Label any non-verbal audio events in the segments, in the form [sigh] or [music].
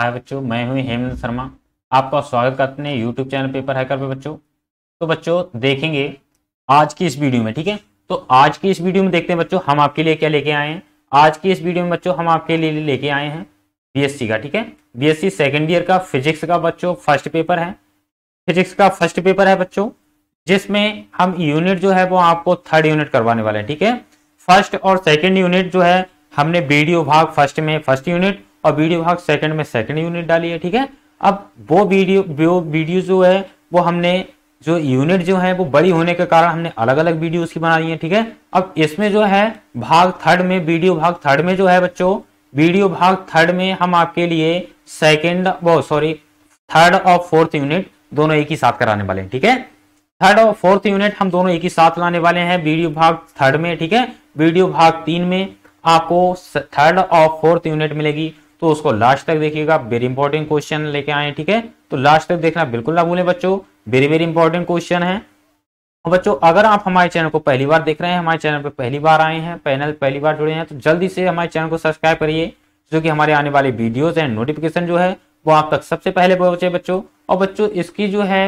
हाय बच्चों मैं हूं हेमंत शर्मा आपका स्वागत करते हैं यूट्यूब चैनल पेपर हैकर पे बच्चों तो बच्चों देखेंगे आज की इस वीडियो में ठीक है तो आज की इस वीडियो में देखते हैं बच्चों हम आपके लिए क्या लेके आए हैं आज की इस वीडियो में बच्चों हम आपके लिए लेके आए हैं बीएससी का ठीक है बीएससी सेकेंड ईयर का फिजिक्स का बच्चों फर्स्ट पेपर है फिजिक्स का फर्स्ट पेपर है बच्चों जिसमें हम यूनिट जो है वो आपको थर्ड यूनिट करवाने वाले हैं ठीक है फर्स्ट और सेकेंड यूनिट जो है हमने वीडियो भाग फर्स्ट में फर्स्ट यूनिट और वीडियो भाग सेकंड में सेकंड यूनिट डाली है ठीक है अब वो वीडियो वो वीडियो जो है वो हमने जो यूनिट जो है वो बड़ी होने के कारण हमने अलग अलग वीडियो की ली है ठीक है अब इसमें जो है भाग थर्ड में वीडियो भाग थर्ड में जो है बच्चों वीडियो भाग थर्ड में हम आपके लिए सेकेंड वो सॉरी थर्ड और फोर्थ यूनिट दोनों एक ही साथ कराने वाले हैं ठीक है थर्ड और फोर्थ यूनिट हम दोनों एक ही साथ लाने वाले हैं वीडियो भाग थर्ड में ठीक है वीडियो भाग तीन में आपको थर्ड और फोर्थ यूनिट मिलेगी तो उसको लास्ट तक देखिएगा वेरी इंपॉर्टेंट क्वेश्चन लेके आए ठीक है तो लास्ट तक देखना बिल्कुल ना भूलें बच्चों वेरी वेरी इंपॉर्टेंट क्वेश्चन है बच्चों अगर आप हमारे चैनल को पहली बार देख रहे हैं हमारे चैनल पर पहली बार आए हैं पैनल पहली बार जुड़े हैं तो जल्दी से हमारे चैनल को सब्सक्राइब करिए जो कि हमारे आने वाले वीडियोज एंड नोटिफिकेशन जो है वो आप तक सबसे पहले पहुंचे बच्चों और बच्चों इसकी जो है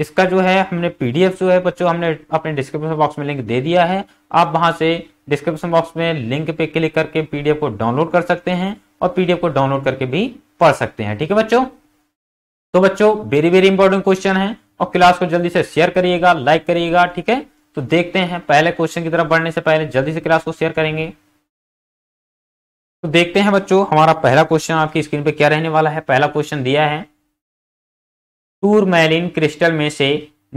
इसका जो है हमने पीडीएफ जो है बच्चों हमने अपने डिस्क्रिप्शन बॉक्स में लिंक दे दिया है आप वहां से डिस्क्रिप्शन बॉक्स में लिंक पे क्लिक करके पीडीएफ को डाउनलोड कर सकते हैं और पीडीएफ को डाउनलोड करके भी पढ़ सकते हैं ठीक है बच्चों तो बच्चों वेरी वेरी इंपॉर्टेंट क्वेश्चन है और क्लास को जल्दी से शेयर करिएगा लाइक करिएगा ठीक है तो देखते हैं पहले क्वेश्चन की तरफ बढ़ने से पहले जल्दी से क्लास को शेयर करेंगे तो देखते हैं बच्चों हमारा पहला क्वेश्चन आपकी स्क्रीन पे क्या रहने वाला है पहला क्वेश्चन दिया है टूरमैलिन क्रिस्टल में से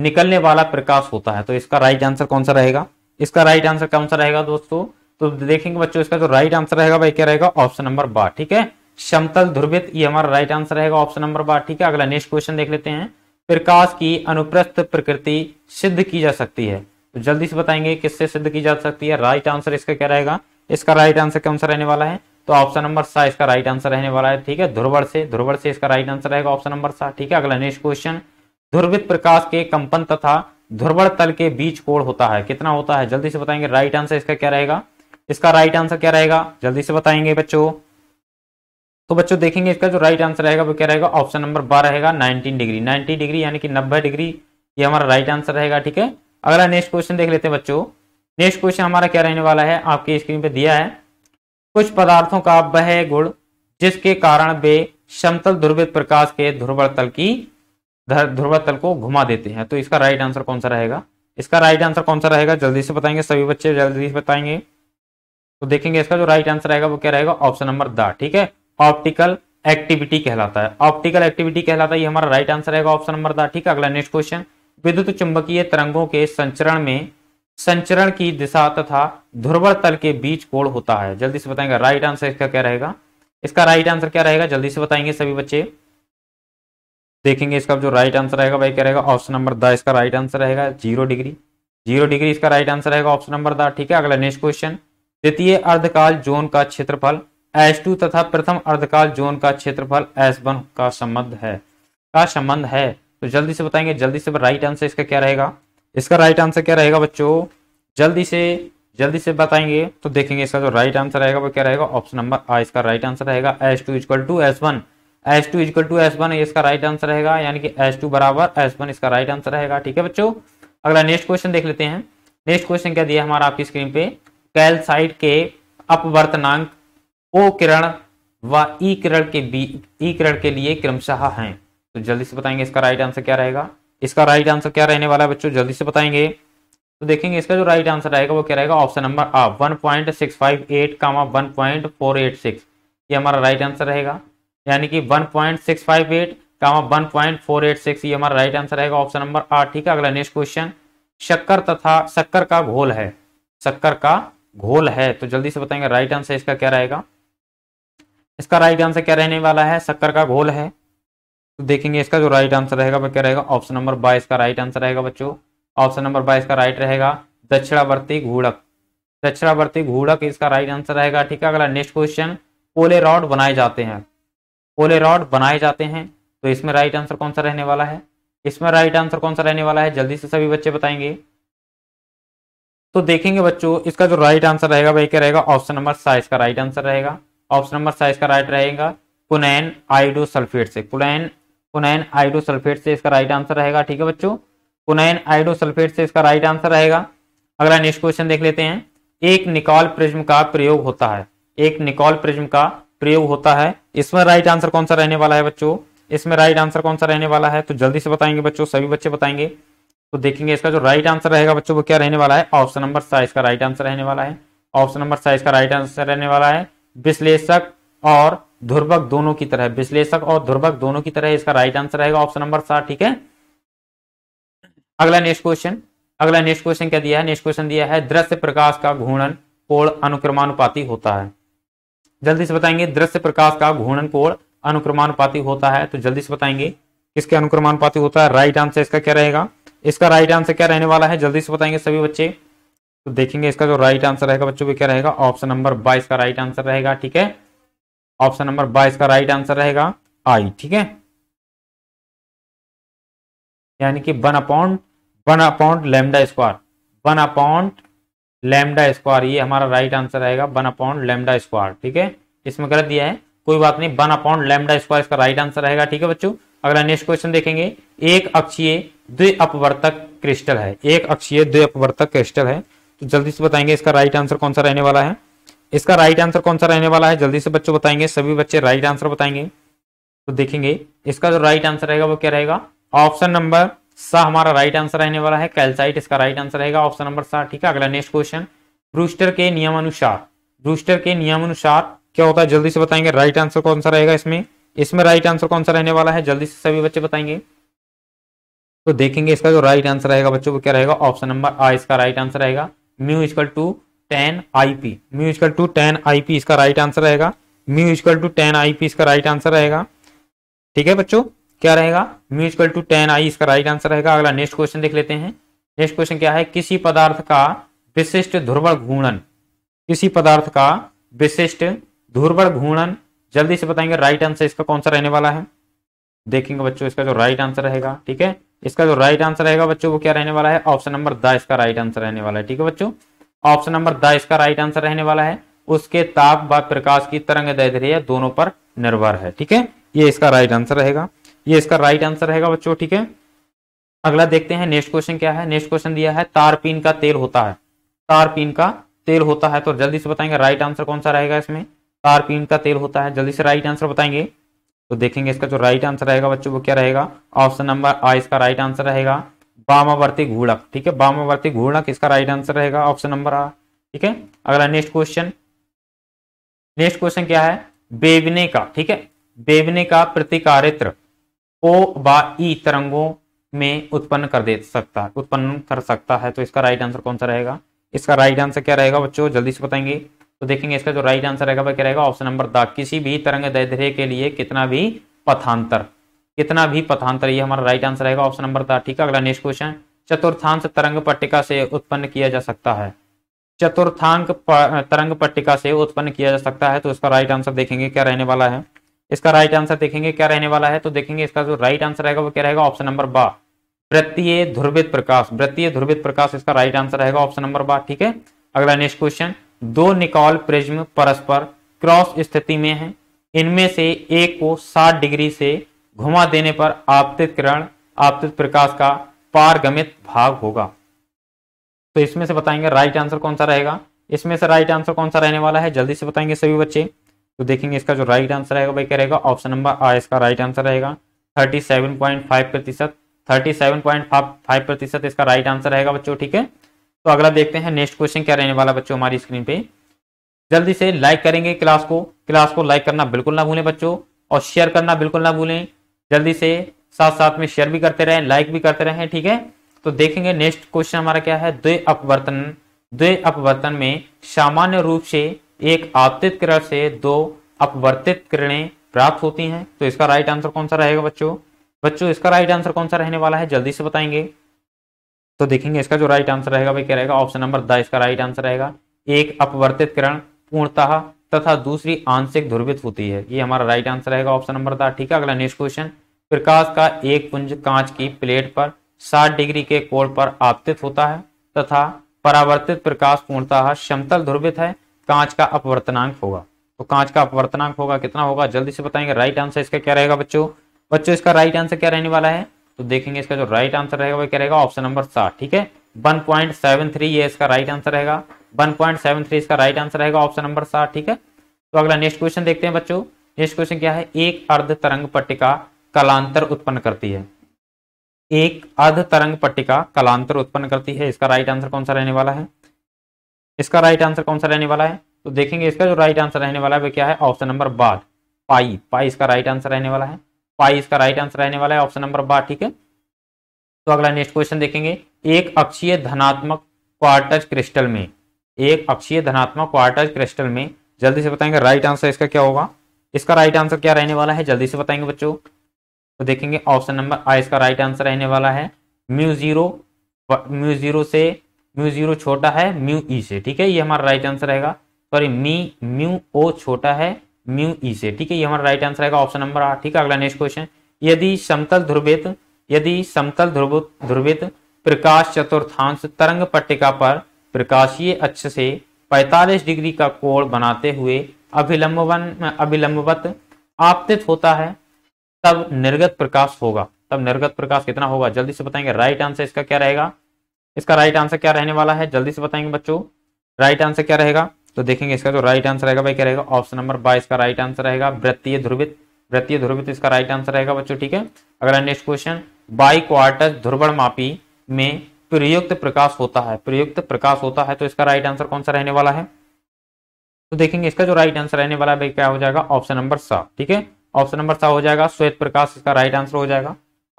निकलने वाला प्रकाश होता है तो इसका राइट आंसर कौन सा रहेगा इसका राइट आंसर कौन सा रहेगा दोस्तों तो देखेंगे बच्चों इसका जो राइट आंसर रहेगा भाई क्या रहेगा ऑप्शन नंबर बार ठीक है समतल ध्रुवित ये हमारा राइट आंसर रहेगा ऑप्शन नंबर बार ठीक है अगला नेक्स्ट क्वेश्चन देख लेते हैं प्रकाश की अनुप्रस्थ प्रकृति सिद्ध की जा सकती है तो जल्दी से बताएंगे किससे सिद्ध की जा सकती है राइट आंसर इसका क्या रहेगा इसका राइट आंसर कौन सा रहने वाला है तो ऑप्शन नंबर सा इसका राइट आंसर रहने वाला है ठीक है ध्रुवड़ से ध्रुवड़ से इसका राइट आंसर रहेगा ऑप्शन नंबर सा ठीक है अगला नेक्स्ट क्वेश्चन ध्रुवित प्रकाश के कंपन तथा ध्रुवड़ तल के बीच कोण होता है कितना होता है जल्दी से बताएंगे राइट आंसर इसका क्या रहेगा इसका राइट आंसर क्या रहेगा जल्दी से बताएंगे बच्चों तो बच्चों देखेंगे इसका जो राइट आंसर रहेगा वो क्या रहेगा ऑप्शन नंबर बार रहेगा नाइनटीन डिग्री 90 डिग्री यानी कि 90 डिग्री ये हमारा राइट आंसर रहेगा ठीक है अगला नेक्स्ट क्वेश्चन देख लेते हैं बच्चों नेक्स्ट क्वेश्चन हमारा क्या रहने वाला है आपकी स्क्रीन पे दिया है कुछ पदार्थों का वह गुण जिसके कारण वे समतल ध्रुवित प्रकाश के ध्रुवल तल की ध्रुवल तल को घुमा देते हैं तो इसका राइट आंसर कौन सा रहेगा इसका राइट आंसर कौन सा रहेगा जल्दी से बताएंगे सभी बच्चे जल्दी से बताएंगे तो देखेंगे इसका जो राइट आंसर आएगा वो क्या रहेगा ऑप्शन नंबर द ठीक है ऑप्टिकल एक्टिविटी कहलाता है ऑप्टिकल एक्टिविटी कहलाता है ये हमारा राइट आंसर रहेगा ऑप्शन नंबर द ठीक है अगला नेक्स्ट क्वेश्चन विद्युत चुंबकीय तरंगों के संचरण में संचरण की दिशा तथा ध्रुवर तल के बीच कोण होता है जल्दी से बताएंगे राइट आंसर इसका क्या रहेगा इसका राइट आंसर क्या रहेगा जल्दी से बताएंगे सभी बच्चे देखेंगे इसका जो राइट आंसर रहेगा भाई क्या रहेगा ऑप्शन नंबर द इसका राइट आंसर रहेगा जीरो डिग्री जीरो डिग्री इसका राइट आंसर रहेगा ऑप्शन नंबर द ठीक है अगला नेक्स्ट क्वेश्चन द्वितीय अर्धकाल जोन का क्षेत्रफल एस टू तथा प्रथम अर्धकाल जोन का क्षेत्रफल एस वन का संबंध है का संबंध है तो जल्दी से बताएंगे जल्दी से राइट आंसर इसका क्या रहेगा इसका राइट आंसर क्या रहेगा बच्चों जल्दी से जल्दी से बताएंगे तो देखेंगे इसका जो राइट आंसर रहेगा वो क्या रहेगा ऑप्शन नंबर आ इसका राइट आंसर रहेगा S two equal to S one S two equal to S one इसका राइट आंसर रहेगा यानी कि एस टू बराबर एस वन इसका राइट आंसर रहेगा ठीक है बच्चों अगला नेक्स्ट क्वेश्चन देख लेते हैं नेक्स्ट क्वेश्चन क्या दिया हमारा आपकी स्क्रीन पे कैल्साइट के अपवर्तनांक ओ किरण व ई किरण के बी ई किरण के लिए क्रमशः हैं तो जल्दी से बताएंगे इसका राइट आंसर क्या रहेगा इसका राइट आंसर क्या रहने वाला है बच्चों जल्दी से बताएंगे तो देखेंगे इसका जो राइट आंसर रहेगा वो क्या रहेगा ऑप्शन नंबर आ one point six five eight comma one point four eight six ये हमारा राइट आंसर रहेगा यानी कि one point six five eight comma one point four eight six ये हमारा राइट आंसर रहेगा ऑप्शन नंबर आ ठीक है अगला नेक्स्ट क्वेश्चन शक्कर तथा शक्कर का घोल है शक्कर का घोल है तो जल्दी से बताएंगे राइट आंसर इसका क्या रहेगा इसका राइट आंसर क्या रहने वाला है शक्कर का घोल है तो देखेंगे इसका जो राइट आंसर रहेगा वह क्या रहेगा ऑप्शन नंबर बाईस का राइट आंसर रहेगा बच्चों ऑप्शन नंबर बाईस का राइट रहेगा दक्षिणावर्ती घूड़क दक्षिणावर्ती घूड़क इसका राइट आंसर रहेगा ठीक है अगला नेक्स्ट क्वेश्चन पोले रॉड बनाए जाते हैं पोले रॉड बनाए जाते हैं तो इसमें राइट आंसर कौन सा रहने वाला है इसमें राइट आंसर कौन सा रहने वाला है जल्दी से सभी बच्चे बताएंगे तो देखेंगे बच्चों इसका जो राइट आंसर रहेगा वह क्या रहेगा ऑप्शन नंबर साइज का राइट आंसर रहेगा ऑप्शन नंबर साइज का राइट रहेगा कुनैन आइडो सल्फेट से कुनैन कुनैन आइडो सल्फेट से इसका राइट आंसर रहेगा ठीक है बच्चों कुनैन आइडो सल्फेट से इसका राइट आंसर रहेगा अगला नेक्स्ट क्वेश्चन देख लेते हैं एक निकॉल प्रिज्म का प्रयोग होता है एक निकॉल प्रिज्म का प्रयोग होता है इसमें राइट आंसर कौन सा रहने वाला है बच्चों इसमें राइट आंसर कौन सा रहने वाला है तो जल्दी से बताएंगे बच्चों सभी बच्चे बताएंगे तो देखेंगे इसका जो राइट आंसर रहेगा बच्चों वो क्या रहने वाला है ऑप्शन नंबर साइज का राइट आंसर रहने वाला है ऑप्शन नंबर साइज का राइट आंसर रहने वाला है विश्लेषक और ध्रुवक दोनों की तरह विश्लेषक और ध्रुवक दोनों की तरह इसका राइट आंसर रहेगा ऑप्शन नंबर सात ठीक है अगला नेक्स्ट क्वेश्चन अगला नेक्स्ट क्वेश्चन क्या दिया है नेक्स्ट क्वेश्चन दिया है दृश्य प्रकाश का घूर्णन कोण अनुक्रमानुपाती होता है जल्दी से बताएंगे दृश्य प्रकाश का घूर्णन कोण अनुक्रमानुपाती होता है तो जल्दी से बताएंगे किसके अनुक्रमानुपाती होता है राइट आंसर इसका क्या रहेगा इसका राइट आंसर क्या रहने वाला है जल्दी से बताएंगे सभी बच्चे तो देखेंगे इसका जो राइट आंसर रहेगा बच्चों को क्या रहेगा ऑप्शन नंबर बाईस का राइट आंसर रहेगा ठीक है ऑप्शन नंबर बाईस का राइट आंसर रहेगा आई ठीक है यानी कि one upon one upon lambda square one upon lambda square ये हमारा राइट आंसर रहेगा वन अपॉइंट लेमडा स्क्वायर ठीक है इसमें गलत दिया है कोई बात नहीं वन अपॉइंट लेमडा स्क्वायर इसका राइट आंसर रहेगा ठीक है बच्चों अगला नेक्स्ट क्वेश्चन देखेंगे एक अक्षीय द्विअपवर्तक क्रिस्टल है एक अक्षीय द्विअपवर्तक क्रिस्टल है तो जल्दी से बताएंगे इसका राइट आंसर कौन सा रहने वाला है इसका राइट आंसर कौन सा रहने वाला है जल्दी से बच्चों बताएंगे सभी बच्चे राइट आंसर बताएंगे तो देखेंगे इसका जो राइट आंसर रहेगा वो क्या रहेगा ऑप्शन नंबर सा हमारा राइट आंसर रहने वाला है कैल्साइट इसका राइट आंसर रहेगा ऑप्शन नंबर सा ठीक है अगला नेक्स्ट क्वेश्चन ब्रूस्टर के नियमानुसार ब्रूस्टर के नियमानुसार क्या होता है जल्दी से बताएंगे राइट आंसर कौन सा रहेगा इसमें इसमें राइट आंसर कौन सा रहने वाला है जल्दी से सभी बच्चे बताएंगे तो देखेंगे इसका जो राइट आंसर रहेगा बच्चों वो क्या रहेगा ऑप्शन नंबर आ इसका राइट आंसर रहेगा mu equal to ten I P mu equal to ten I P इसका राइट आंसर रहेगा mu equal to ten I P इसका राइट आंसर रहेगा ठीक है बच्चों क्या रहेगा mu equal to ten I इसका राइट आंसर रहेगा अगला नेक्स्ट क्वेश्चन देख लेते हैं नेक्स्ट क्वेश्चन क्या है किसी पदार्थ का विशिष्ट ध्रुवण घूर्णन किसी पदार्थ का विशिष्ट ध्रुवण घूर्णन जल्दी से बताएंगे राइट आंसर इसका कौन सा रहने वाला है देखेंगे बच्चों इसका जो राइट आंसर रहेगा ठीक है इसका जो राइट आंसर रहेगा बच्चों वो क्या रहने वाला है ऑप्शन नंबर द इसका राइट आंसर रहने वाला है ठीक है बच्चों ऑप्शन नंबर द इसका राइट आंसर रहने वाला है उसके ताप व प्रकाश की तरंग दैर्घ्य दोनों पर निर्भर है ठीक है ये इसका राइट आंसर रहेगा ये इसका राइट आंसर रहेगा बच्चों ठीक है अगला देखते हैं नेक्स्ट क्वेश्चन क्या है नेक्स्ट क्वेश्चन दिया है तारपीन का तेल होता है तारपीन का तेल होता है तो जल्दी से बताएंगे राइट आंसर कौन सा रहेगा इसमें तारपीन का तेल होता है जल्दी से राइट आंसर बताएंगे तो देखेंगे इसका जो राइट आंसर रहेगा बच्चों वो क्या रहेगा ऑप्शन नंबर आ इसका राइट आंसर रहेगा वामावर्ती घूर्णक ठीक है वामावर्ती घूर्णक इसका राइट आंसर रहेगा ऑप्शन नंबर आ ठीक है अगला नेक्स्ट क्वेश्चन नेक्स्ट क्वेश्चन क्या है बेबने का ठीक है बेबने का प्रतिकारित्र ओ बा ई e तरंगों में उत्पन्न कर दे सकता है उत्पन्न कर सकता है तो इसका राइट आंसर कौन सा रहेगा इसका राइट आंसर क्या रहेगा बच्चों जल्दी से बताएंगे तो देखेंगे इसका जो राइट आंसर रहेगा वह क्या रहेगा ऑप्शन नंबर द किसी भी तरंग दैर्ध्य के लिए कितना भी पथांतर कितना भी पथांतर ये हमारा राइट आंसर रहेगा ऑप्शन नंबर द ठीक है अगला नेक्स्ट क्वेश्चन चतुर्थांश तरंग पट्टिका से उत्पन्न किया जा सकता है चतुर्थांक तरंग पट्टिका से उत्पन्न किया जा सकता है तो इसका राइट आंसर देखेंगे क्या रहने वाला है इसका राइट आंसर देखेंगे क्या रहने वाला है तो देखेंगे इसका जो राइट आंसर रहेगा वो क्या रहेगा ऑप्शन नंबर बा वृत्तीय ध्रुवित प्रकाश वृत्तीय ध्रुवित प्रकाश इसका राइट आंसर रहेगा ऑप्शन नंबर बा ठीक है अगला नेक्स्ट क्वेश्चन दो निकॉल प्रिज्म परस्पर क्रॉस स्थिति में हैं इनमें से एक को 60 डिग्री से घुमा देने पर आपतित किरण आपतित प्रकाश का पारगमित भाग होगा तो इसमें से बताएंगे राइट आंसर कौन सा रहेगा इसमें से राइट आंसर कौन सा रहने वाला है जल्दी से बताएंगे सभी बच्चे तो देखेंगे इसका जो राइट आंसर रहेगा वही रहेगा ऑप्शन नंबर आ इसका राइट आंसर रहेगा फाइव प्रतिशत फाइव प्रतिशत इसका राइट आंसर रहेगा बच्चों ठीक है तो अगला देखते हैं नेक्स्ट क्वेश्चन क्या रहने वाला बच्चों हमारी स्क्रीन पे जल्दी से लाइक करेंगे क्लास को क्लास को लाइक करना बिल्कुल ना भूलें बच्चों और शेयर करना बिल्कुल ना भूलें जल्दी से साथ साथ में शेयर भी करते रहें लाइक भी करते रहें ठीक है तो देखेंगे नेक्स्ट क्वेश्चन हमारा क्या है द्वे अपवर्तन द्वे अपवर्तन में सामान्य रूप से एक आपतित किरण से दो अपवर्तित किरणें प्राप्त होती हैं तो इसका राइट आंसर कौन सा रहेगा बच्चों बच्चों इसका राइट आंसर कौन सा रहने वाला है जल्दी से बताएंगे तो देखेंगे इसका जो राइट आंसर रहेगा वह क्या रहेगा ऑप्शन नंबर द इसका राइट आंसर रहेगा एक अपवर्तित किरण पूर्णतः तथा दूसरी आंशिक ध्रुवित होती है ये हमारा राइट आंसर रहेगा ऑप्शन नंबर द ठीक है अगला नेक्स्ट क्वेश्चन प्रकाश का एक पुंज कांच की प्लेट पर 60 डिग्री के कोण पर आपतित होता है तथा परावर्तित प्रकाश पूर्णतः समतल ध्रुवित है कांच का अपवर्तनांक होगा तो कांच का अपवर्तनांक होगा कितना होगा जल्दी से बताएंगे राइट आंसर इसका क्या रहेगा बच्चों बच्चों इसका राइट आंसर क्या रहने वाला है तो देखेंगे इसका जो राइट आंसर रहेगा वो क्या रहेगा ऑप्शन नंबर सात ठीक है वन पॉइंट थ्री ये इसका राइट आंसर रहेगा वन पॉइंट सेवन थ्री इसका राइट आंसर रहेगा ऑप्शन नंबर सात ठीक है तो अगला नेक्स्ट क्वेश्चन देखते हैं बच्चों नेक्स्ट क्वेश्चन क्या है एक अर्ध तरंग पट्टिका कलांतर उत्पन्न करती है एक अर्ध तरंग पट्टिका कलांतर उत्पन्न करती है इसका राइट आंसर कौन सा रहने वाला है इसका राइट आंसर कौन सा रहने वाला है तो देखेंगे इसका जो राइट आंसर रहने वाला है वो क्या है ऑप्शन नंबर बार पाई पाई इसका राइट आंसर रहने वाला है पाई इसका राइट आंसर रहने वाला है ऑप्शन नंबर बा ठीक है तो अगला नेक्स्ट क्वेश्चन देखेंगे एक अक्षीय धनात्मक क्वार्टज क्रिस्टल में एक अक्षीय धनात्मक क्वार्टज क्रिस्टल में जल्दी से बताएंगे राइट आंसर इसका क्या होगा इसका राइट आंसर क्या रहने वाला है जल्दी से बताएंगे बच्चों तो देखेंगे ऑप्शन नंबर आ इसका राइट आंसर रहने वाला है म्यू जीरो म्यू जीरो से म्यू जीरो छोटा है म्यू ई e से ठीक है ये हमारा राइट आंसर रहेगा सॉरी मी म्यू ओ छोटा है म्यू ई e से ठीक है ये हमारा राइट आंसर आएगा ऑप्शन नंबर आठ ठीक है अगला नेक्स्ट क्वेश्चन यदि समतल ध्रुवित यदि समतल ध्रुव ध्रुवित प्रकाश चतुर्थांश तरंग पट्टिका पर प्रकाशीय अक्ष से 45 डिग्री का कोण बनाते हुए अभिलंबन अभिलंबवत आपतित होता है तब निर्गत प्रकाश होगा तब निर्गत प्रकाश कितना होगा जल्दी से बताएंगे राइट आंसर इसका क्या रहेगा इसका राइट आंसर क्या रहने वाला है जल्दी से बताएंगे बच्चों राइट आंसर क्या रहेगा तो देखेंगे इसका जो राइट आंसर रहेगा भाई क्या रहेगा ऑप्शन नंबर बाईस का राइट आंसर रहेगा वृत्तीय ध्रुवित वृत्तीय ध्रुवित इसका राइट आंसर रहेगा बच्चों ठीक है अगला नेक्स्ट क्वेश्चन बाई क्वार्टर ध्रुवण मापी में प्रयुक्त प्रकाश होता है प्रयुक्त प्रकाश होता है तो इसका राइट आंसर कौन सा रहने वाला है तो देखेंगे इसका जो राइट आंसर रहने वाला है भाई क्या हो जाएगा ऑप्शन नंबर सात ठीक है ऑप्शन नंबर सा हो जाएगा श्वेत प्रकाश इसका राइट आंसर हो जाएगा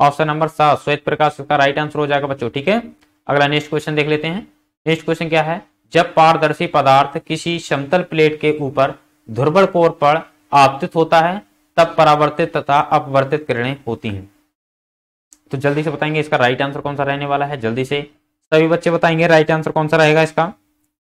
ऑप्शन नंबर सात श्वेत प्रकाश इसका राइट आंसर हो जाएगा बच्चों ठीक है अगला नेक्स्ट क्वेश्चन देख लेते हैं नेक्स्ट क्वेश्चन क्या है जब पारदर्शी पदार्थ किसी समतल प्लेट के ऊपर ध्रुवल कोर पर आपतित होता है तब परावर्तित तथा अपवर्तित किरणें होती हैं तो जल्दी से बताएंगे इसका राइट आंसर कौन सा रहने वाला है जल्दी से सभी बच्चे बताएंगे राइट आंसर कौन सा रहेगा इसका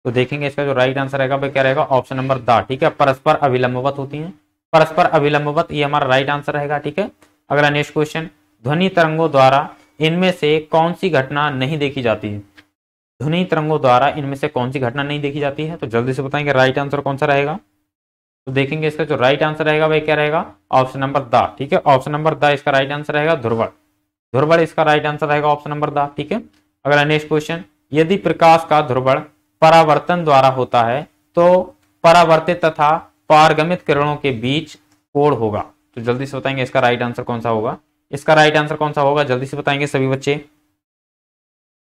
तो देखेंगे इसका जो राइट आंसर रहेगा वह क्या रहेगा ऑप्शन नंबर दा ठीक है परस्पर अभिलंबवत होती है परस्पर अभिलंबवत ये हमारा राइट आंसर रहेगा ठीक है अगला नेक्स्ट क्वेश्चन ध्वनि तरंगों द्वारा इनमें से कौन सी घटना नहीं देखी जाती है ध्वनि तरंगों द्वारा इनमें से कौन सी घटना नहीं देखी जाती है तो जल्दी से बताएंगे राइट आंसर कौन सा रहेगा तो देखेंगे इसका जो राइट आंसर रहेगा वह क्या रहेगा ऑप्शन नंबर द ठीक है ऑप्शन नंबर द इसका राइट आंसर रहेगा ध्रुवड़ ध्रुवड़ इसका राइट आंसर रहेगा ऑप्शन नंबर द ठीक है अगला नेक्स्ट क्वेश्चन यदि प्रकाश का ध्रुवड़ परावर्तन द्वारा होता है तो परावर्तित तथा पारगमित किरणों के बीच कोण होगा तो जल्दी से बताएंगे इसका राइट आंसर कौन सा होगा इसका राइट आंसर कौन सा होगा जल्दी से बताएंगे सभी बच्चे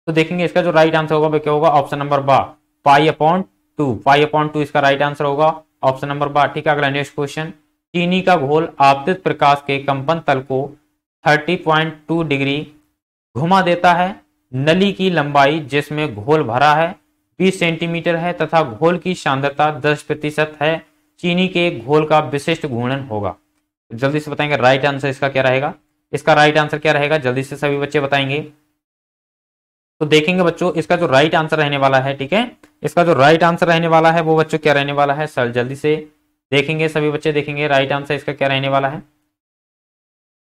तो देखेंगे इसका जो राइट आंसर होगा वह क्या होगा ऑप्शन नंबर बा pi upon two pi upon two इसका राइट आंसर होगा ऑप्शन नंबर बा ठीक है अगला नेक्स्ट क्वेश्चन चीनी का घोल आपतित प्रकाश के कंपन तल को 30.2 डिग्री घुमा देता है नली की लंबाई जिसमें घोल भरा है 20 सेंटीमीटर है तथा घोल की शांतता 10 प्रतिशत है चीनी के घोल का विशिष्ट घूर्णन होगा जल्दी से बताएंगे राइट आंसर इसका क्या रहेगा इसका राइट आंसर क्या रहेगा जल्दी से सभी बच्चे बताएंगे तो देखेंगे बच्चों इसका जो राइट आंसर रहने वाला है ठीक है इसका जो राइट आंसर रहने वाला है वो बच्चों क्या रहने वाला है सर जल्दी से देखेंगे सभी बच्चे देखेंगे राइट आंसर इसका क्या रहने वाला है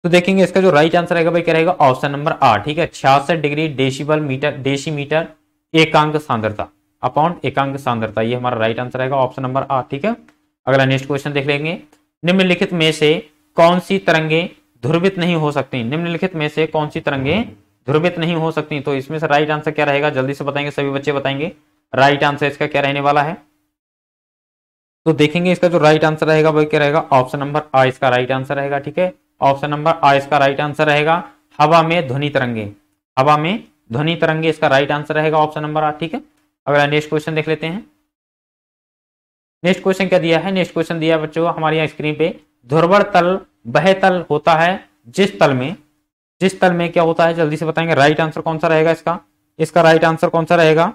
तो देखेंगे इसका जो राइट आंसर रहेगा भाई क्या रहेगा ऑप्शन नंबर आठ ठीक है छियासठ degree decibel metre decimetre एकांक सांद्रता अपॉन एकांक सांद्रता ये हमारा राइट आंसर रहेगा ऑप्शन नंबर आठ ठीक है अगला नेक्स्ट क्वेश्चन देख लेंगे निम्नलिखित में से कौन सी तरंगे ध्रुवित नहीं हो सकती निम्नलिखित में से कौन सी तरंगे ध्रुवित नहीं हो सकती तो इसमें से राइट आंसर क्या रहेगा जल्दी से बताएंगे सभी बच्चे बताएंगे राइट आंसर इसका क्या रहने वाला है तो देखेंगे इसका जो राइट आंसर रहेगा वो क्या रहेगा ऑप्शन नंबर आ इसका राइट आंसर रहेगा ठीक है ऑप्शन नंबर आ इसका राइट आंसर रहेगा हवा में ध्वनि तरंगे हवा में ध्वनि तरंगे इसका राइट आंसर रहेगा ऑप्शन नंबर आठ ठीक है अगला नेक्स्ट क्वेश्चन देख लेते हैं नेक्स्ट क्वेश्चन क्या दिया है नेक्स्ट क्वेश्चन दिया बच्चों हमारे यहाँ स्क्रीन पे ध्रुवण तल वह तल होता है जिस तल में जिस तल में क्या होता है जल्दी से बताएंगे राइट आंसर कौन सा रहेगा इसका इसका राइट आंसर कौन सा रहेगा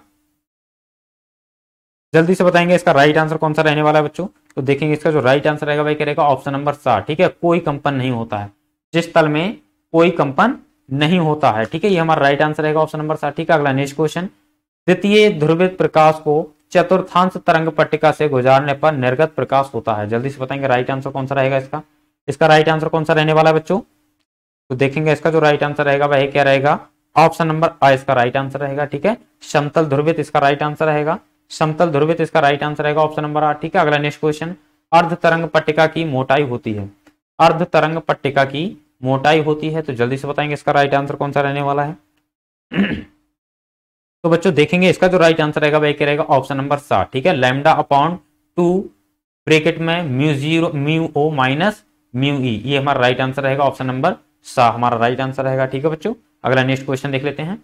जल्दी से बताएंगे इसका राइट आंसर कौन सा रहने वाला है बच्चों तो देखेंगे इसका जो राइट आंसर रहेगा वही करेगा ऑप्शन नंबर सात ठीक है कोई कंपन नहीं होता है जिस तल में कोई कंपन नहीं होता है ठीक है ये हमारा राइट आंसर रहेगा ऑप्शन नंबर सात ठीक है अगला नेक्स्ट क्वेश्चन द्वितीय ध्रुवित प्रकाश को चतुर्थांश तरंग पट्टिका से गुजारने पर निर्गत प्रकाश होता है जल्दी से बताएंगे राइट आंसर कौन सा रहेगा इसका इसका राइट आंसर कौन सा रहने वाला है बच्चों तो देखेंगे इसका जो राइट आंसर रहेगा वह क्या रहेगा ऑप्शन नंबर अ इसका राइट आंसर रहेगा ठीक है समतल ध्रुवित इसका राइट आंसर रहेगा समतल ध्रुवित इसका राइट आंसर रहेगा ऑप्शन नंबर आठ ठीक है अगला नेक्स्ट क्वेश्चन अर्ध तरंग पट्टिका की मोटाई होती है अर्ध तरंग पट्टिका की मोटाई होती है तो जल्दी से बताएंगे इसका राइट आंसर कौन सा रहने वाला है तो बच्चों देखेंगे इसका जो राइट आंसर रहेगा वह क्या रहेगा ऑप्शन नंबर सात ठीक है लैमडा अपॉन टू ब्रेकेट में mu zero mu O minus mu E ये हमारा राइट आंसर रहेगा ऑप्शन नंबर सा हमारा राइट आंसर रहेगा ठीक है बच्चों अगला नेक्स्ट क्वेश्चन देख लेते हैं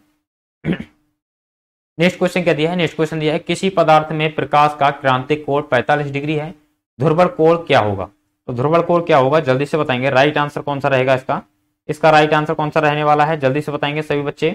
नेक्स्ट [clears throat] क्वेश्चन क्या दिया है नेक्स्ट क्वेश्चन दिया है किसी पदार्थ में प्रकाश का क्रांतिक कोण 45 डिग्री है ध्रुवल कोण क्या होगा तो ध्रुवल कोण क्या होगा जल्दी से बताएंगे राइट आंसर कौन सा रहेगा इसका इसका राइट आंसर कौन सा रहने वाला है जल्दी से बताएंगे सभी बच्चे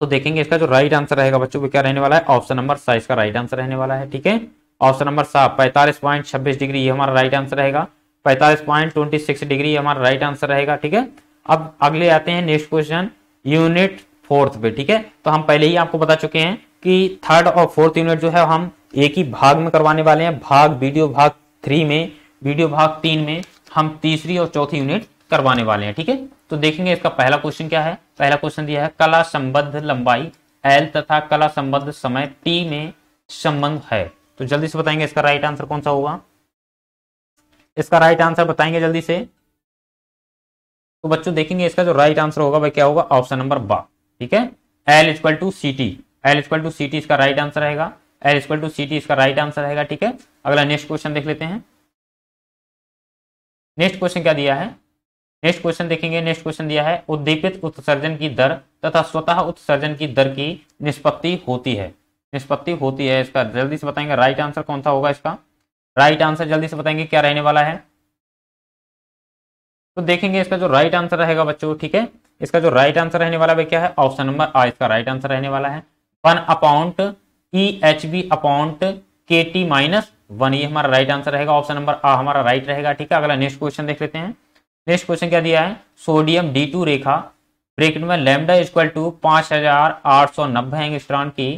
तो देखेंगे इसका जो राइट आंसर रहेगा बच्चों वो क्या रहने वाला है ऑप्शन नंबर सा इसका राइट आंसर रहने वाला है ठीक है ऑप्शन नंबर सा पैंतालीस डिग्री ये हमारा राइट आंसर रहेगा पैंतालीस पॉइंट ट्वेंटी सिक्स डिग्री हमारा राइट आंसर रहेगा ठीक है अब अगले आते हैं नेक्स्ट क्वेश्चन यूनिट फोर्थ पे ठीक है तो हम पहले ही आपको बता चुके हैं कि थर्ड और फोर्थ यूनिट जो है हम एक ही भाग में करवाने वाले हैं भाग वीडियो भाग थ्री में वीडियो भाग तीन में हम तीसरी और चौथी यूनिट करवाने वाले हैं ठीक है थीके? तो देखेंगे इसका पहला क्वेश्चन क्या है पहला क्वेश्चन दिया है कला संबद्ध लंबाई एल तथा कला संबद्ध समय टी में संबंध है तो जल्दी से बताएंगे इसका राइट आंसर कौन सा होगा इसका राइट आंसर बताएंगे जल्दी से तो बच्चों देखेंगे इसका जो राइट आंसर होगा वह क्या होगा ऑप्शन नंबर बा ठीक है L equal to C T L equal to C T इसका राइट आंसर रहेगा L equal to C T इसका राइट आंसर रहेगा ठीक है अगला नेक्स्ट क्वेश्चन देख लेते हैं नेक्स्ट क्वेश्चन क्या दिया है नेक्स्ट क्वेश्चन देखेंगे नेक्स्ट क्वेश्चन दिया है उद्दीपित उत्सर्जन की दर तथा स्वतः उत्सर्जन की दर की निष्पत्ति होती है निष्पत्ति होती है इसका जल्दी से बताएंगे राइट आंसर कौन सा होगा इसका राइट आंसर जल्दी से बताएंगे क्या रहने वाला है तो देखेंगे इसका जो राइट आंसर रहेगा बच्चों ठीक है इसका जो राइट आंसर रहने वाला है क्या है ऑप्शन नंबर आ इसका राइट आंसर रहने वाला है one upon E H B upon K T minus one ये हमारा राइट आंसर रहेगा ऑप्शन नंबर आ हमारा राइट रहेगा ठीक है अगला नेक्स्ट क्वेश्चन देख लेते हैं नेक्स्ट क्वेश्चन क्या दिया है सोडियम डी टू रेखा ब्रेकेट में लेमडा इक्वल टू पांच हजार आठ सौ नब्बे की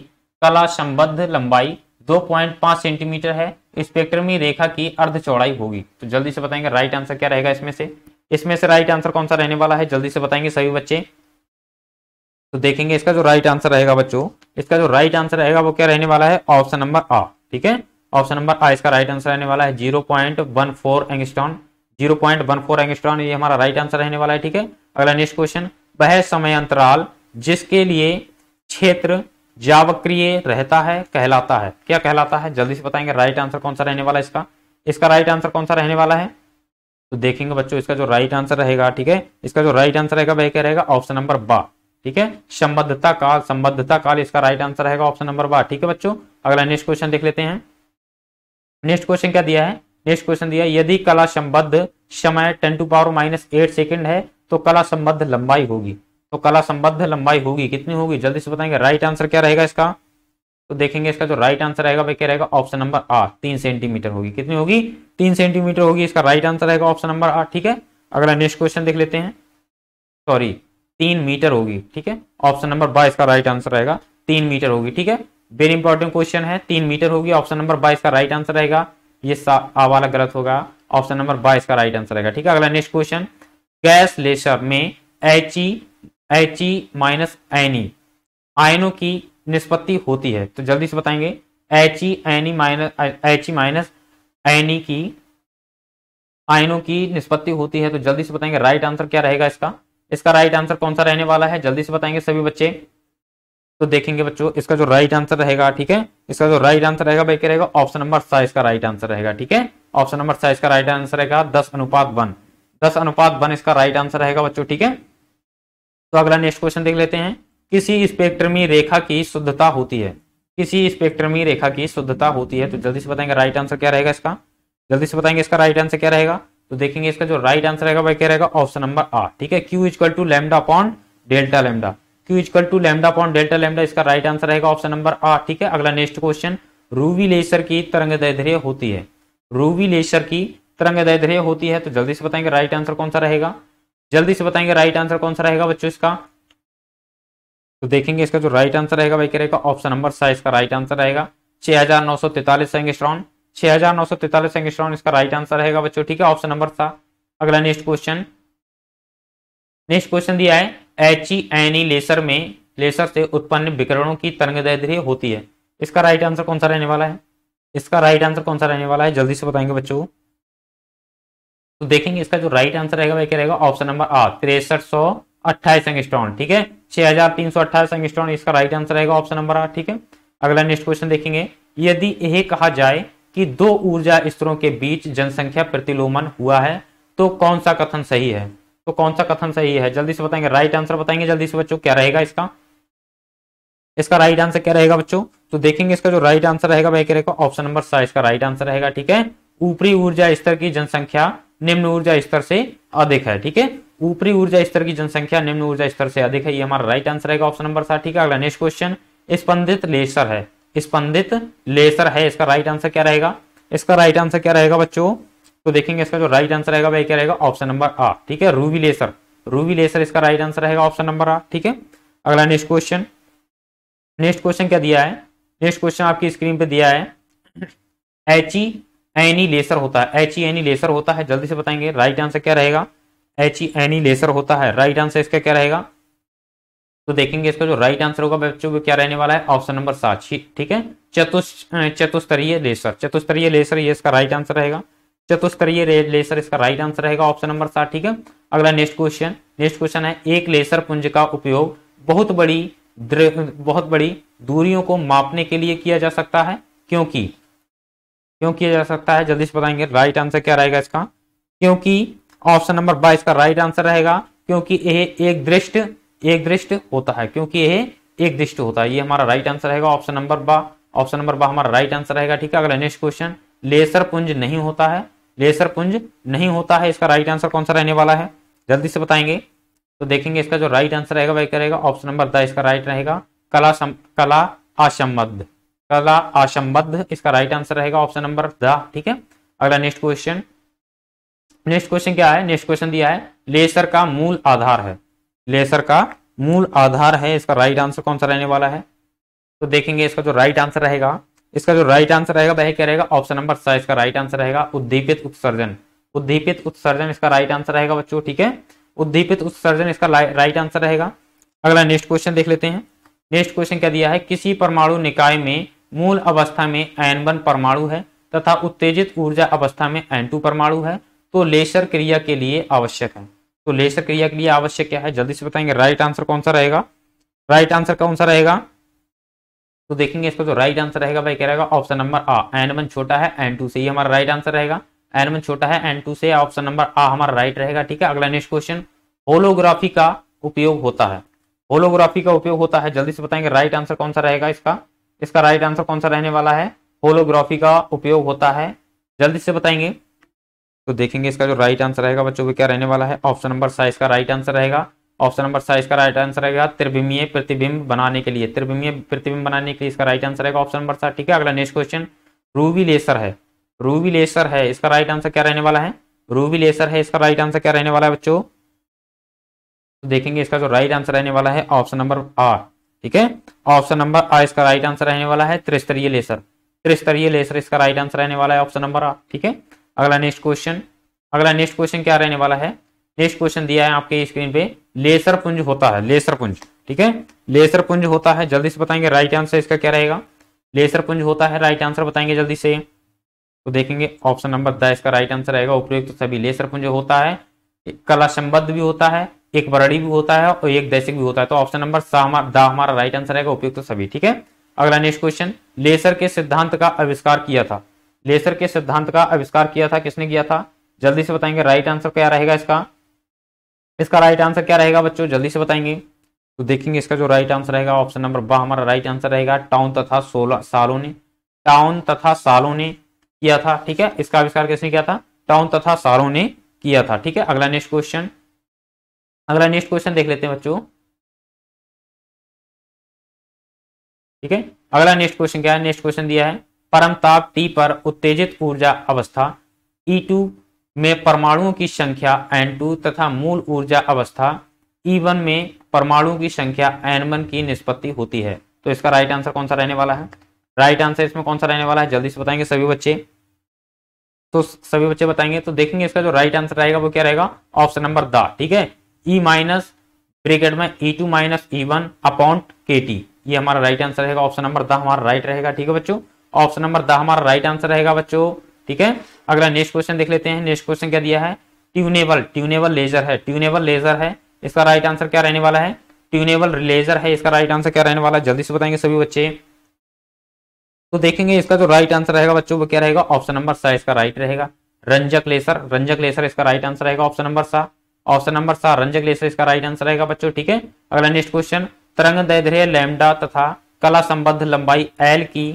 कला संबद्ध लंबाई 2.5 सेंटीमीटर है स्पेक्ट्रम स्पेक्ट्रमी रेखा की अर्ध चौड़ाई होगी तो जल्दी से बताएंगे राइट आंसर क्या रहेगा इसमें से इसमें से राइट आंसर कौन सा रहने वाला है जल्दी से बताएंगे सभी बच्चे तो देखेंगे इसका जो राइट आंसर रहेगा बच्चों इसका जो राइट आंसर रहेगा वो क्या रहने वाला है ऑप्शन नंबर आ ठीक है ऑप्शन नंबर आ इसका राइट आंसर रहने वाला है zero point one four angstrom zero point one four angstrom ये हमारा राइट आंसर रहने वाला है ठीक है अगला नेक्स्ट क्वेश्चन वह समय अंतराल जिसके लिए क्षेत्र जावक्रिय रहता है कहलाता है क्या कहलाता है जल्दी से बताएंगे राइट आंसर कौन सा रहने वाला है इसका इसका राइट आंसर कौन सा रहने वाला है तो देखेंगे बच्चों इसका जो राइट आंसर रहेगा ठीक है इसका जो राइट आंसर रहेगा वह क्या रहेगा ऑप्शन नंबर बा ठीक है संबद्धता काल संबद्धता काल इसका राइट आंसर रहेगा ऑप्शन नंबर बा ठीक है बच्चों अगला नेक्स्ट क्वेश्चन देख लेते हैं नेक्स्ट क्वेश्चन क्या दिया है नेक्स्ट क्वेश्चन दिया यदि कला संबद्ध समय ten to power minus eight second है तो कला संबद्ध लंबाई होगी तो कला संबद्ध लंबाई होगी कितनी होगी जल्दी से बताएंगे राइट आंसर क्या रहेगा इसका तो देखेंगे इसका जो राइट आंसर रहेगा वह क्या रहेगा ऑप्शन नंबर आठ तीन सेंटीमीटर होगी कितनी होगी तीन सेंटीमीटर होगी इसका राइट आंसर रहेगा ऑप्शन नंबर आ ठीक है अगला नेक्स्ट क्वेश्चन देख लेते हैं सॉरी तीन मीटर होगी ठीक है ऑप्शन नंबर बाईस का राइट आंसर रहेगा तीन मीटर होगी ठीक है वेरी इंपॉर्टेंट क्वेश्चन है तीन मीटर होगी ऑप्शन नंबर बाईस का राइट आंसर रहेगा ये आ वाला गलत होगा ऑप्शन नंबर बाईस का राइट आंसर रहेगा ठीक है अगला नेक्स्ट क्वेश्चन गैस लेसर में H H E minus N E आयनों की निष्पत्ति होती है तो जल्दी से बताएंगे H E N E minus H E minus N E की आयनों की निष्पत्ति होती है तो जल्दी से बताएंगे राइट आंसर क्या रहेगा इसका इसका राइट आंसर कौन सा रहने वाला है जल्दी से बताएंगे सभी बच्चे तो देखेंगे बच्चों इसका जो राइट आंसर रहेगा ठीक है इसका जो राइट आंसर रहेगा भाई क्या रहेगा ऑप्शन नंबर साइज का राइट आंसर रहेगा ठीक है ऑप्शन नंबर साइज का राइट आंसर रहेगा दस अनुपात वन दस अनुपात वन इसका राइट आंसर रहेगा बच्चों ठीक है तो अगला नेक्स्ट क्वेश्चन देख लेते हैं किसी स्पेक्ट्रमी रेखा की शुद्धता होती है किसी स्पेक्ट्रमी रेखा की शुद्धता होती है तो जल्दी से बताएंगे राइट आंसर क्या रहेगा इसका जल्दी से बताएंगे इसका राइट आंसर क्या रहेगा तो देखेंगे इसका जो राइट आंसर रहेगा वह क्या रहेगा ऑप्शन नंबर आ ठीक है Q equal to lambda upon delta lambda Q equal to lambda upon delta lambda इसका राइट आंसर रहेगा ऑप्शन नंबर आ ठीक है अगला नेक्स्ट क्वेश्चन रूवी लेसर की तरंग दैर्घ्य होती है रूवी लेसर की तरंग दैर्घ्य होती है तो जल्दी से बताएंगे राइट आंसर कौन सा रहेगा जल्दी से बताएंगे राइट आंसर कौन सा रहेगा बच्चों इसका तो देखेंगे इसका जो राइट आंसर रहेगा भाई क्या रहेगा ऑप्शन नंबर सा इसका राइट आंसर रहेगा छह हजार नौ सौ तैतालीस एंगस्ट्रॉन छह हजार नौ सौ तैतालीस एंगस्ट्रॉन इसका राइट आंसर रहेगा बच्चों ठीक है ऑप्शन नंबर सा अगला नेक्स्ट क्वेश्चन नेक्स्ट क्वेश्चन दिया है H E N E laser में लेसर से उत्पन्न विकरणों की तरंग दैर्ध्य होती है इसका राइट आंसर कौन सा रहने वाला है इसका राइट आंसर कौन सा रहने वाला है जल्दी से बताएंगे बच्चों तो देखेंगे इसका जो राइट आंसर रहेगा वह क्या रहेगा ऑप्शन नंबर आ तिरसठ सौ अट्ठाईस अंगस्टॉन ठीक है छह हजार तीन सौ अट्ठाईस अंगस्टॉन इसका राइट आंसर रहेगा ऑप्शन नंबर आठ ठीक है अगला नेक्स्ट क्वेश्चन देखेंगे यदि यह कहा जाए कि दो ऊर्जा स्तरों के बीच जनसंख्या प्रतिलोमन हुआ है तो कौन सा कथन सही है तो कौन सा कथन सही है जल्दी से बताएंगे राइट आंसर बताएंगे जल्दी से बच्चों क्या रहेगा इसका इसका राइट आंसर क्या रहेगा बच्चों तो देखेंगे इसका जो राइट आंसर रहेगा वह क्या रहेगा ऑप्शन नंबर सा इसका राइट आंसर रहेगा ठीक है ऊपरी ऊर्जा स्तर की जनसंख्या निम्न ऊर्जा स्तर से अधिक है ठीक है ऊपरी ऊर्जा स्तर की जनसंख्या निम्न ऊर्जा स्तर से अधिक है ये हमारा राइट आंसर रहेगा ऑप्शन नंबर सात ठीक है अगला नेक्स्ट क्वेश्चन स्पंदित लेसर है स्पंदित लेसर है इसका राइट आंसर क्या रहेगा इसका राइट आंसर क्या रहेगा बच्चों तो देखेंगे इसका जो राइट आंसर रहेगा भाई क्या रहेगा ऑप्शन नंबर आ ठीक है रूवी लेसर रूवी लेसर इसका राइट आंसर रहेगा ऑप्शन नंबर आ ठीक है अगला नेक्स्ट क्वेश्चन नेक्स्ट क्वेश्चन क्या दिया है नेक्स्ट क्वेश्चन आपकी स्क्रीन पे दिया है H E e N E laser होता है एच ई एनी लेसर होता है जल्दी से बताएंगे राइट आंसर क्या रहेगा एच ई एनी लेसर होता है राइट आंसर इसका क्या रहेगा तो देखेंगे इसका जो राइट आंसर होगा बच्चों को क्या रहने वाला है ऑप्शन नंबर सात ठीक है चतुष चतुस्तरीय लेसर चतुस्तरीय लेसर ये इसका राइट आंसर रहेगा चतुस्तरीय लेसर इसका राइट आंसर रहेगा ऑप्शन नंबर सात ठीक है अगला नेक्स्ट क्वेश्चन नेक्स्ट क्वेश्चन है एक लेसर पुंज का उपयोग बहुत बड़ी बहुत बड़ी दूरियों को मापने के लिए किया जा सकता है क्योंकि क्यों किया जा सकता है जल्दी से बताएंगे राइट आंसर क्या रहेगा इसका क्योंकि ऑप्शन नंबर बाईस का राइट आंसर रहेगा क्योंकि यह एक दृष्ट एक दृष्ट होता है क्योंकि यह एक दृष्ट होता है ये हमारा राइट आंसर रहेगा ऑप्शन नंबर बा ऑप्शन नंबर बा हमारा राइट आंसर रहेगा ठीक है अगला नेक्स्ट क्वेश्चन लेसर पुंज नहीं होता है लेसर पुंज नहीं होता है इसका राइट आंसर कौन सा रहने वाला है जल्दी से बताएंगे तो देखेंगे इसका जो राइट आंसर रहेगा वह करेगा ऑप्शन नंबर द इसका राइट रहेगा कला कला असंबद्ध कला आशमबद्ध इसका राइट आंसर रहेगा ऑप्शन नंबर द ठीक है अगला नेक्स्ट क्वेश्चन नेक्स्ट क्वेश्चन क्या है नेक्स्ट क्वेश्चन दिया है लेसर का मूल आधार है लेसर का मूल आधार है इसका राइट आंसर कौन सा रहने वाला है तो देखेंगे इसका जो राइट आंसर रहेगा इसका जो राइट आंसर रहेगा वह क्या रहेगा ऑप्शन नंबर स इसका राइट आंसर रहेगा उद्दीपित उत्सर्जन उद्दीपित उत्सर्जन इसका राइट आंसर रहेगा बच्चों ठीक है उद्दीपित उत्सर्जन इसका राइट आंसर रहेगा अगला नेक्स्ट क्वेश्चन देख लेते हैं नेक्स्ट क्वेश्चन क्या दिया है किसी परमाणु निकाय में मूल अवस्था में एन वन परमाणु है तथा उत्तेजित ऊर्जा अवस्था में एन टू परमाणु है तो लेसर क्रिया के लिए आवश्यक है तो लेसर क्रिया के लिए आवश्यक क्या है जल्दी से बताएंगे राइट आंसर कौन सा रहेगा राइट आंसर कौन सा रहेगा तो देखेंगे इसका जो राइट आंसर रहेगा भाई क्या रहेगा ऑप्शन नंबर आ एन वन छोटा है एन टू से ही हमारा राइट आंसर रहेगा एन वन छोटा है एन टू से ऑप्शन नंबर आ हमारा राइट रहेगा ठीक है अगला नेक्स्ट क्वेश्चन होलोग्राफी का उपयोग होता है होलोग्राफी का उपयोग होता है जल्दी से बताएंगे राइट आंसर कौन सा रहेगा इसका इसका राइट आंसर कौन सा रहने वाला है होलोग्राफी का उपयोग होता है जल्दी से बताएंगे तो देखेंगे इसका जो राइट आंसर रहेगा बच्चों को क्या रहने वाला है ऑप्शन नंबर साइज का राइट आंसर रहेगा ऑप्शन नंबर साइज का राइट आंसर रहेगा त्रिभिमीय प्रतिबिंब बनाने के लिए त्रिभिमीय प्रतिबिंब बनाने के लिए इसका राइट आंसर रहेगा ऑप्शन नंबर सात ठीक है अगला नेक्स्ट क्वेश्चन रूवी लेसर है रूवी लेसर है इसका राइट आंसर क्या रहने वाला है रूवी लेसर है इसका राइट आंसर क्या रहने वाला है बच्चों तो देखेंगे इसका जो राइट आंसर रहने वाला है ऑप्शन नंबर आठ ठीक है ऑप्शन नंबर आ इसका राइट आंसर रहने वाला है त्रिस्तरीय लेसर त्रिस्तरीय लेसर इसका राइट आंसर रहने वाला है ऑप्शन नंबर आ ठीक है अगला नेक्स्ट क्वेश्चन अगला नेक्स्ट क्वेश्चन क्या रहने वाला है नेक्स्ट क्वेश्चन दिया है आपके स्क्रीन पे लेसर पुंज होता है लेसर पुंज ठीक है लेसर पुंज होता है जल्दी से बताएंगे राइट आंसर इसका क्या रहेगा लेसर पुंज होता है राइट आंसर बताएंगे जल्दी से तो देखेंगे ऑप्शन नंबर द इसका राइट आंसर रहेगा उपयुक्त सभी लेसर पुंज होता है कला संबद्ध भी होता है एक वर्णी भी होता है और एक दैशिक भी होता है तो ऑप्शन नंबर द हमारा राइट आंसर है उपयुक्त सभी ठीक है अगला नेक्स्ट क्वेश्चन लेसर के सिद्धांत का आविष्कार किया था लेसर के सिद्धांत का आविष्कार किया था किसने किया था जल्दी से बताएंगे राइट आंसर क्या रहेगा इसका इसका राइट आंसर क्या रहेगा बच्चों जल्दी से बताएंगे तो देखेंगे इसका जो राइट आंसर रहेगा ऑप्शन नंबर बा हमारा राइट आंसर रहेगा टाउन तथा सोलह सालों ने टाउन तथा सालों ने किया था ठीक है इसका आविष्कार किसने किया था टाउन तथा सालों ने किया था ठीक है अगला नेक्स्ट क्वेश्चन अगला नेक्स्ट क्वेश्चन देख लेते हैं बच्चों ठीक है अगला नेक्स्ट क्वेश्चन क्या है नेक्स्ट क्वेश्चन दिया है परम ताप टी पर उत्तेजित ऊर्जा अवस्था ई e टू में परमाणुओं की संख्या एन टू तथा मूल ऊर्जा अवस्था ई e वन में परमाणुओं की संख्या एन वन की निष्पत्ति होती है तो इसका राइट आंसर कौन सा रहने वाला है राइट आंसर इसमें कौन सा रहने वाला है जल्दी से बताएंगे सभी बच्चे तो सभी बच्चे बताएंगे तो देखेंगे इसका जो राइट आंसर रहेगा वो क्या रहेगा ऑप्शन नंबर द ठीक है ई माइनस ब्रेकेट में E two minus E one upon K T ये हमारा राइट आंसर रहेगा ऑप्शन नंबर द हमारा राइट रहेगा ठीक है बच्चों ऑप्शन नंबर द हमारा राइट आंसर रहेगा बच्चों ठीक है अगला नेक्स्ट क्वेश्चन देख लेते हैं नेक्स्ट क्वेश्चन क्या दिया है ट्यूनेबल ट्यूनेबल लेजर है ट्यूनेबल लेजर है इसका राइट आंसर क्या रहने वाला है ट्यूनेबल लेजर है इसका राइट आंसर क्या रहने वाला है जल्दी से बताएंगे सभी बच्चे तो देखेंगे इसका जो राइट आंसर रहेगा बच्चों वो क्या रहेगा ऑप्शन नंबर सा इसका राइट रहेगा रंजक लेसर रंजक लेसर इसका राइट आंसर रहेगा ऑप्शन नंबर सा ऑप्शन नंबर चार रंजक लेसर इसका राइट आंसर रहेगा बच्चों ठीक है अगला नेक्स्ट क्वेश्चन तरंग दैर्घ्य लैम्डा तथा कला संबद्ध लंबाई एल की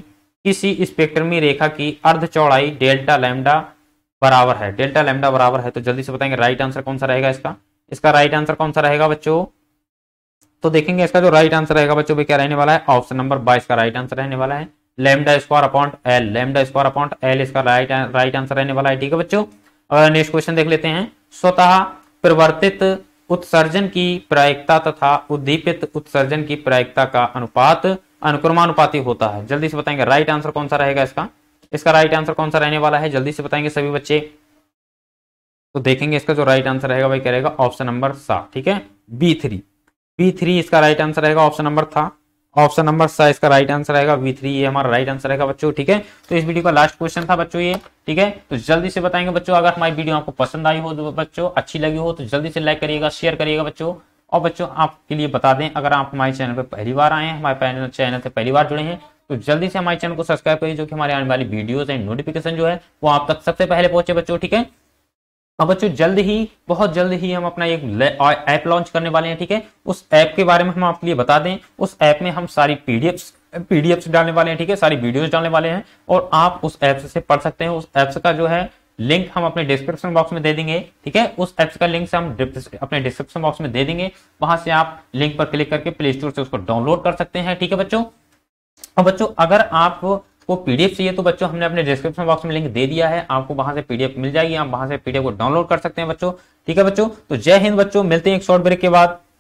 किसी स्पेक्ट्रमी रेखा की अर्ध चौड़ाई डेल्टा लैम्डा बराबर है डेल्टा लैम्डा बराबर है तो जल्दी से बताएंगे राइट आंसर कौन सा रहेगा इसका इसका राइट आंसर कौन सा रहेगा बच्चों तो देखेंगे इसका जो राइट आंसर रहेगा बच्चों क्या रहने वाला है ऑप्शन नंबर बाईस का राइट आंसर रहने वाला है lambda square upon L lambda square upon L इसका राइट राइट आंसर रहने वाला है ठीक है बच्चों नेक्स्ट क्वेश्चन देख लेते हैं स्वतः परिवर्तित उत्सर्जन की प्रायिकता तथा उद्दीपित उत्सर्जन की प्रायिकता का अनुपात अनुक्रमानुपाती होता है जल्दी से बताएंगे राइट आंसर कौन सा रहेगा इसका इसका राइट आंसर कौन सा रहने वाला है जल्दी से बताएंगे सभी बच्चे तो देखेंगे इसका जो राइट आंसर रहेगा वही करेगा ऑप्शन नंबर सात ठीक है बी थ्री बी थ्री इसका राइट आंसर रहेगा ऑप्शन नंबर था ऑप्शन नंबर सा इसका राइट आंसर आएगा वी थ्री ये हमारा राइट आंसर आएगा बच्चों ठीक है तो इस वीडियो का लास्ट क्वेश्चन था बच्चों ये ठीक है तो जल्दी से बताएंगे बच्चों अगर हमारी वीडियो आपको पसंद आई हो तो बच्चों अच्छी लगी हो तो जल्दी से लाइक करिएगा शेयर करिएगा बच्चों और बच्चों आपके लिए बता दें अगर आप हमारे चैनल पर पहली बार आए हैं हमारे चैनल से पहली बार जुड़े हैं तो जल्दी से हमारे चैनल को सब्सक्राइब करिए जो कि हमारे आने वाली वीडियोस एंड नोटिफिकेशन जो है वो आप तक सबसे पहले पहुंचे बच्चों ठीक है अब बच्चों जल्द ही बहुत जल्द ही हम अपना एक ऐप लॉन्च करने वाले हैं ठीक है उस ऐप के बारे में हम आपके लिए बता दें उस ऐप में हम सारी पीडीएफ्स पीडीएफ्स डालने वाले हैं ठीक है सारी वीडियोस डालने वाले हैं और आप उस ऐप से पढ़ सकते हैं उस ऐप्स का जो है लिंक हम अपने डिस्क्रिप्शन बॉक्स में दे देंगे ठीक है उस ऐप्स का लिंक से हम अपने डिस्क्रिप्शन बॉक्स में दे देंगे वहां से आप लिंक पर क्लिक करके प्ले स्टोर से उसको डाउनलोड कर सकते हैं ठीक है बच्चों और बच्चों अगर आप आपको पीडीएफ चाहिए तो बच्चों हमने अपने डिस्क्रिप्शन बॉक्स में लिंक दे दिया है आपको वहां से पीडीएफ मिल जाएगी आप वहां से पीडीएफ को डाउनलोड कर सकते हैं बच्चों ठीक है बच्चों तो जय हिंद बच्चों मिलते हैं एक शॉर्ट ब्रेक के बाद